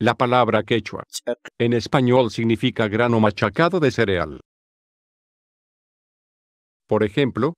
La palabra quechua en español significa grano machacado de cereal. Por ejemplo,